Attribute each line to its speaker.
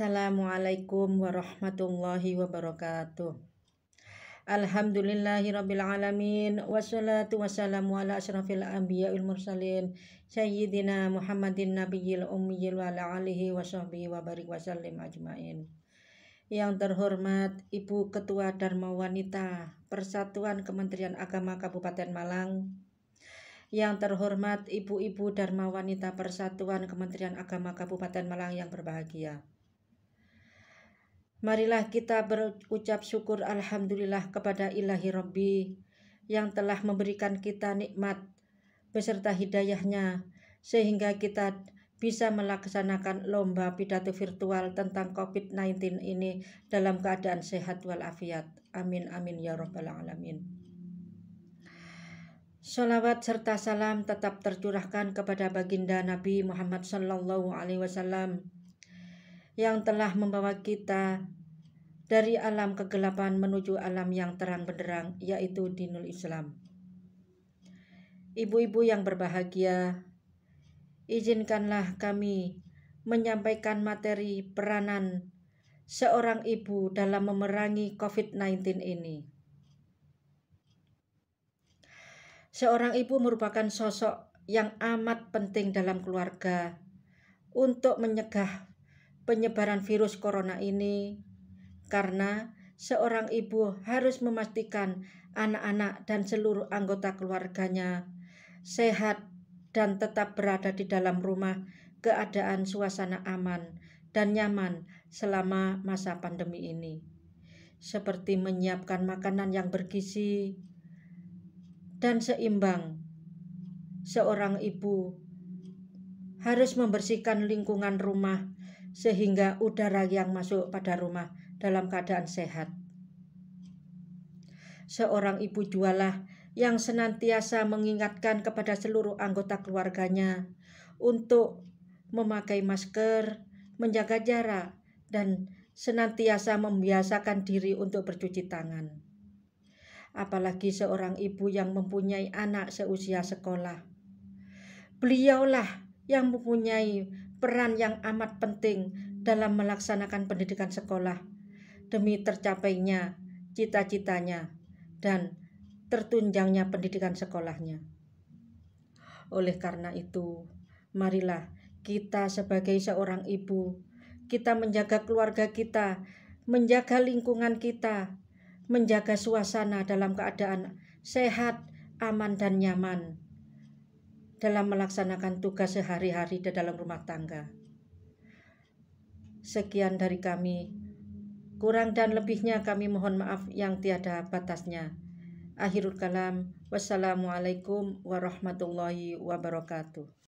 Speaker 1: Assalamualaikum warahmatullahi wabarakatuh. Alhamdulillahi rabbil alamin wassalatu wassalamu ala asyrafil anbiya wal mursalin sayyidina Muhammadin nabiyil ummiyil wa ala alihi wa sahbihi wa barik wasallim ajmain. Yang terhormat Ibu Ketua Dharma Wanita Persatuan Kementerian Agama Kabupaten Malang, yang terhormat Ibu-Ibu Dharma Wanita Persatuan Kementerian Agama Kabupaten Malang yang berbahagia. Marilah kita berucap syukur Alhamdulillah kepada ilahi Rabbi yang telah memberikan kita nikmat beserta hidayahnya sehingga kita bisa melaksanakan lomba pidato virtual tentang COVID-19 ini dalam keadaan sehat walafiat. Amin amin ya rabbal alamin. Salawat serta salam tetap tercurahkan kepada baginda Nabi Muhammad sallallahu alaihi wasallam yang telah membawa kita dari alam kegelapan menuju alam yang terang benderang, yaitu dinul Islam. Ibu-ibu yang berbahagia, izinkanlah kami menyampaikan materi peranan seorang ibu dalam memerangi COVID-19 ini. Seorang ibu merupakan sosok yang amat penting dalam keluarga untuk menyegah penyebaran virus corona ini karena seorang ibu harus memastikan anak-anak dan seluruh anggota keluarganya sehat dan tetap berada di dalam rumah keadaan suasana aman dan nyaman selama masa pandemi ini seperti menyiapkan makanan yang bergizi dan seimbang seorang ibu harus membersihkan lingkungan rumah sehingga udara yang masuk pada rumah dalam keadaan sehat. Seorang ibu jualah yang senantiasa mengingatkan kepada seluruh anggota keluarganya untuk memakai masker, menjaga jarak, dan senantiasa membiasakan diri untuk bercuci tangan. Apalagi seorang ibu yang mempunyai anak seusia sekolah. Beliaulah yang mempunyai peran yang amat penting dalam melaksanakan pendidikan sekolah demi tercapainya cita-citanya dan tertunjangnya pendidikan sekolahnya. Oleh karena itu, marilah kita sebagai seorang ibu, kita menjaga keluarga kita, menjaga lingkungan kita, menjaga suasana dalam keadaan sehat, aman dan nyaman dalam melaksanakan tugas sehari-hari di dalam rumah tangga. Sekian dari kami. Kurang dan lebihnya kami mohon maaf yang tiada batasnya. Akhirul kalam, wassalamualaikum warahmatullahi wabarakatuh.